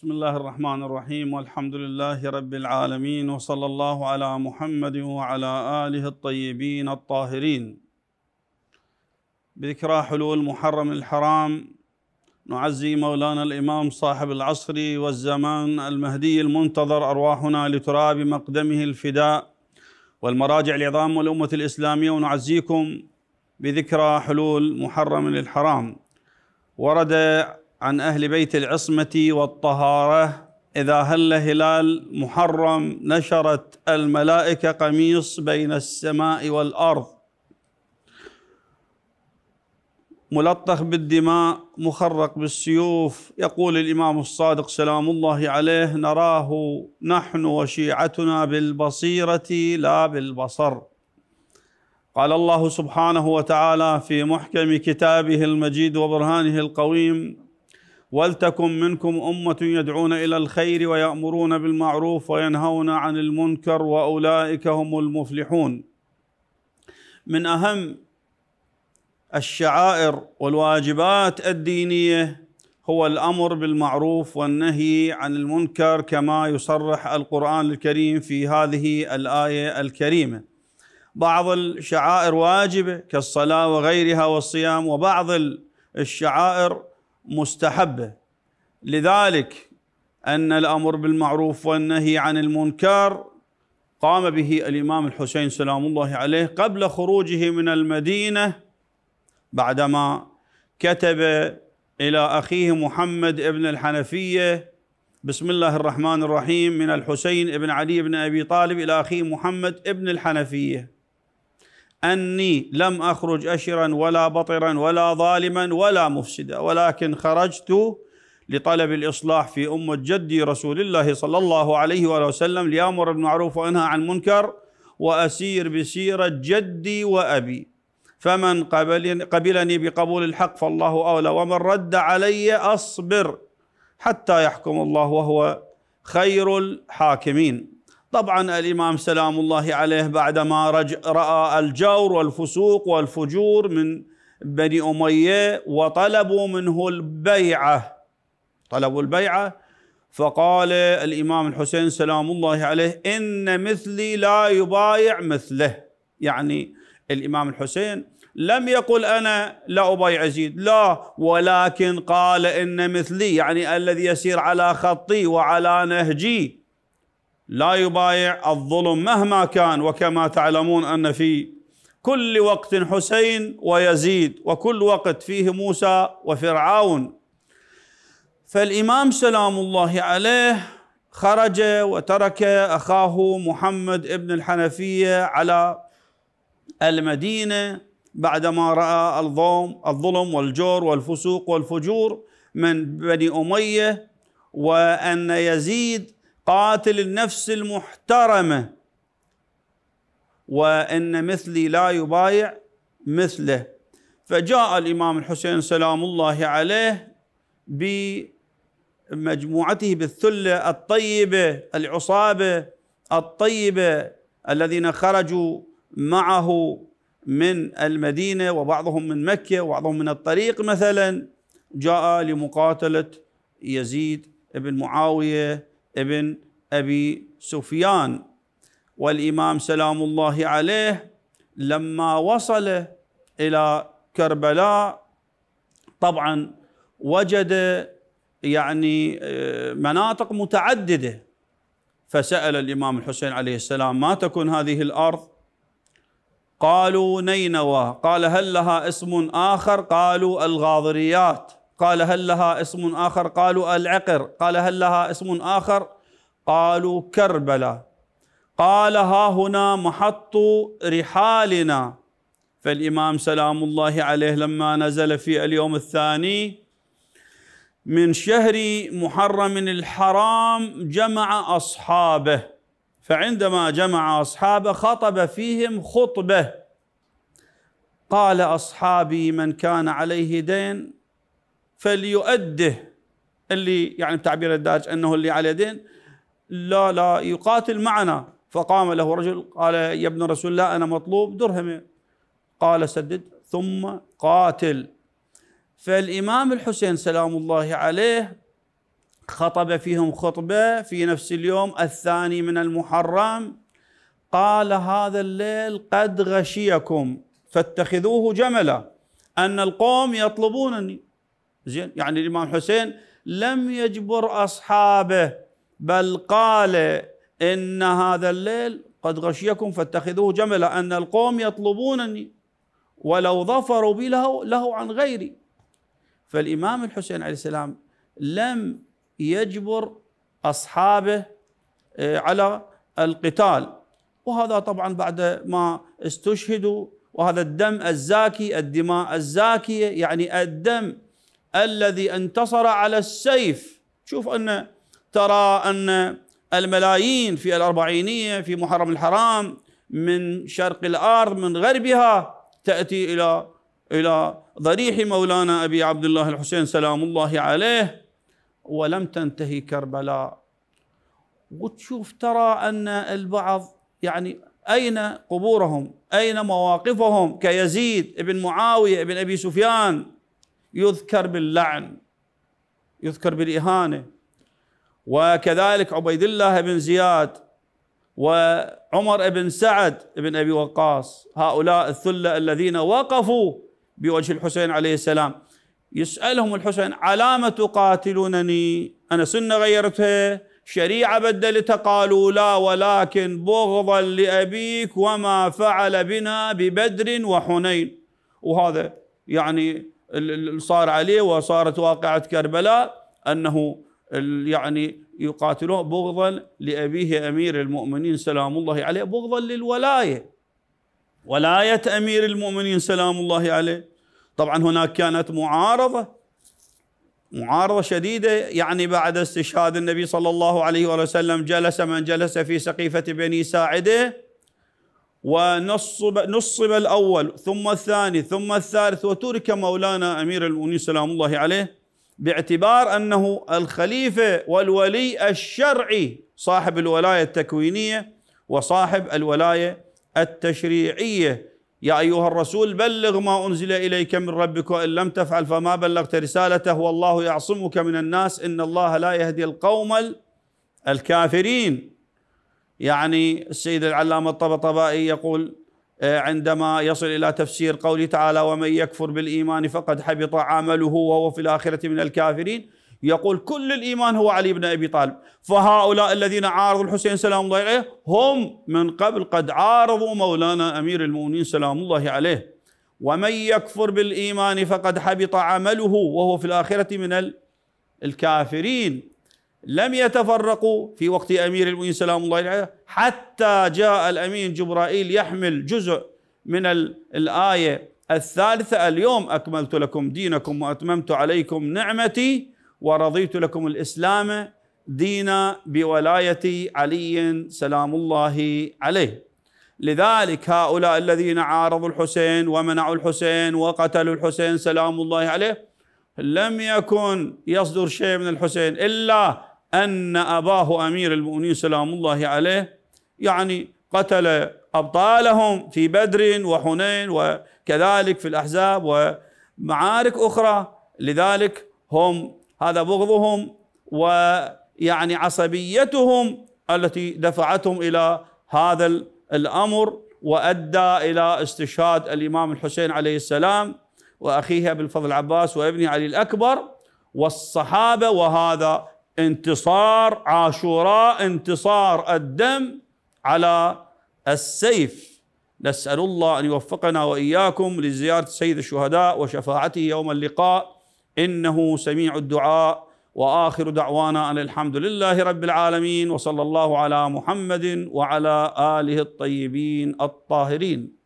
بسم الله الرحمن الرحيم والحمد لله رب العالمين وصلى الله على محمد وعلى آله الطيبين الطاهرين بذكرى حلول محرم الحرام نعزي مولانا الإمام صاحب العصر والزمان المهدي المنتظر أرواحنا لتراب مقدمه الفداء والمراجع العظام والأمة الإسلامية ونعزيكم بذكرى حلول محرم الحرام ورد عن أهل بيت العصمة والطهارة إذا هل هلال محرم نشرت الملائكة قميص بين السماء والأرض ملطخ بالدماء مخرق بالسيوف يقول الإمام الصادق سلام الله عليه نراه نحن وشيعتنا بالبصيرة لا بالبصر قال الله سبحانه وتعالى في محكم كتابه المجيد وبرهانه القويم ولتكن منكم امه يدعون الى الخير ويامرون بالمعروف وينهون عن المنكر واولئك هم المفلحون من اهم الشعائر والواجبات الدينيه هو الامر بالمعروف والنهي عن المنكر كما يصرح القران الكريم في هذه الايه الكريمه بعض الشعائر واجبه كالصلاه وغيرها والصيام وبعض الشعائر مستحبه لذلك ان الامر بالمعروف والنهي عن المنكر قام به الامام الحسين سلام الله عليه قبل خروجه من المدينه بعدما كتب الى اخيه محمد ابن الحنفيه بسم الله الرحمن الرحيم من الحسين ابن علي بن ابي طالب الى اخيه محمد ابن الحنفيه أني لم أخرج أشرا ولا بطرا ولا ظالما ولا مفسدا ولكن خرجت لطلب الإصلاح في أمة جدي رسول الله صلى الله عليه وآله وسلم ليأمر بالمعروف وأنهى عن المنكر وأسير بسيرة جدي وأبي فمن قبل قبلني بقبول الحق فالله أولى ومن رد علي أصبر حتى يحكم الله وهو خير الحاكمين طبعا الامام سلام الله عليه بعدما راى الجور والفسوق والفجور من بني اميه وطلبوا منه البيعه طلبوا البيعه فقال الامام الحسين سلام الله عليه ان مثلي لا يبايع مثله يعني الامام الحسين لم يقل انا لا ابايع يزيد لا ولكن قال ان مثلي يعني الذي يسير على خطي وعلى نهجي لا يبايع الظلم مهما كان وكما تعلمون ان في كل وقت حسين ويزيد وكل وقت فيه موسى وفرعون فالامام سلام الله عليه خرج وترك اخاه محمد ابن الحنفيه على المدينه بعدما راى الظلم والجور والفسوق والفجور من بني اميه وان يزيد قاتل النفس المحترمه وان مثلي لا يبايع مثله فجاء الامام الحسين سلام الله عليه بمجموعته بالثله الطيبه العصابه الطيبه الذين خرجوا معه من المدينه وبعضهم من مكه وبعضهم من الطريق مثلا جاء لمقاتله يزيد بن معاويه ابن ابي سفيان والامام سلام الله عليه لما وصل الى كربلاء طبعا وجد يعني آه، مناطق متعدده فسال الامام الحسين عليه السلام ما تكون هذه الارض قالوا نينوى قال هل لها اسم اخر قالوا الغاضريات قال هل لها اسم آخر قالوا العقر قال هل لها اسم آخر قالوا كربلاء قال ها هنا محط رحالنا فالإمام سلام الله عليه لما نزل في اليوم الثاني من شهر محرم الحرام جمع أصحابه فعندما جمع أصحابه خطب فيهم خطبة قال أصحابي من كان عليه دين فليؤده اللي يعني بتعبير الدارج انه اللي على يدين لا لا يقاتل معنا فقام له رجل قال يا ابن رسول الله انا مطلوب درهم قال سدد ثم قاتل فالامام الحسين سلام الله عليه خطب فيهم خطبه في نفس اليوم الثاني من المحرم قال هذا الليل قد غشيكم فاتخذوه جملا ان القوم يطلبونني زين يعني الإمام حسين لم يجبر أصحابه بل قال إن هذا الليل قد غشيكم فاتخذوه جملا أن القوم يطلبونني ولو ظفروا بي له, له عن غيري فالإمام الحسين عليه السلام لم يجبر أصحابه آه، على القتال وهذا طبعا بعد ما استشهدوا وهذا الدم الزاكي الدماء الزاكية يعني الدم الذي انتصر على السيف شوف أن ترى أن الملايين في الأربعينية في محرم الحرام من شرق الأرض من غربها تأتي إلى إلى ضريح مولانا أبي عبد الله الحسين سلام الله عليه ولم تنتهي كربلاء وتشوف ترى أن البعض يعني أين قبورهم أين مواقفهم كيزيد ابن معاوية ابن أبي سفيان يذكر باللعن يذكر بالإهانة وكذلك عبيد الله بن زياد وعمر بن سعد بن أبي وقاص هؤلاء الثلة الذين وقفوا بوجه الحسين عليه السلام يسألهم الحسين علامة تقاتلونني أنا سنة غيرتها شريعة بدلتها قالوا لا ولكن بغضا لأبيك وما فعل بنا ببدر وحنين وهذا يعني صار عليه وصارت واقعة كربلاء أنه يعني يقاتلون بغضا لأبيه أمير المؤمنين سلام الله عليه بغضا للولاية ولاية أمير المؤمنين سلام الله عليه طبعا هناك كانت معارضة معارضة شديدة يعني بعد استشهاد النبي صلى الله عليه وسلم جلس من جلس في سقيفة بني ساعده ونصب نصب الأول ثم الثاني ثم الثالث وترك مولانا أمير المؤمنين سلام الله عليه باعتبار أنه الخليفة والولي الشرعي صاحب الولاية التكوينية وصاحب الولاية التشريعية يا أيها الرسول بلغ ما أنزل إليك من ربك وإن لم تفعل فما بلغت رسالته والله يعصمك من الناس إن الله لا يهدي القوم الكافرين يعني السيد العلامة الطبطبائي يقول آه، عندما يصل إلى تفسير قوله تعالى ومن يكفر بالإيمان فقد حبط عمله وهو في الآخرة من الكافرين يقول كل الإيمان هو علي بن أبي طالب فهؤلاء الذين عارضوا الحسين سلام الله عليه هم من قبل قد عارضوا مولانا أمير المؤمنين سلام الله عليه ومن يكفر بالإيمان فقد حبط عمله وهو في الآخرة من الكافرين لم يتفرقوا في وقت أمير المؤمنين سلام الله عليه حتى جاء الأمين جبرائيل يحمل جزء من الآية الثالثة اليوم أكملت لكم دينكم وأتممت عليكم نعمتي ورضيت لكم الإسلام دينا بولاية علي سلام الله عليه لذلك هؤلاء الذين عارضوا الحسين ومنعوا الحسين وقتلوا الحسين سلام الله عليه لم يكن يصدر شيء من الحسين إلا أن أباه أمير المؤمنين سلام الله عليه يعني قتل أبطالهم في بدر وحنين وكذلك في الأحزاب ومعارك أخرى لذلك هم هذا بغضهم ويعني عصبيتهم التي دفعتهم إلى هذا الأمر وأدى إلى استشهاد الإمام الحسين عليه السلام وأخيه أبي الفضل العباس وابنه علي الأكبر والصحابة وهذا انتصار عاشوراء انتصار الدم على السيف نسأل الله أن يوفقنا وإياكم لزيارة سيد الشهداء وشفاعته يوم اللقاء إنه سميع الدعاء وآخر دعوانا أن الحمد لله رب العالمين وصلى الله على محمد وعلى آله الطيبين الطاهرين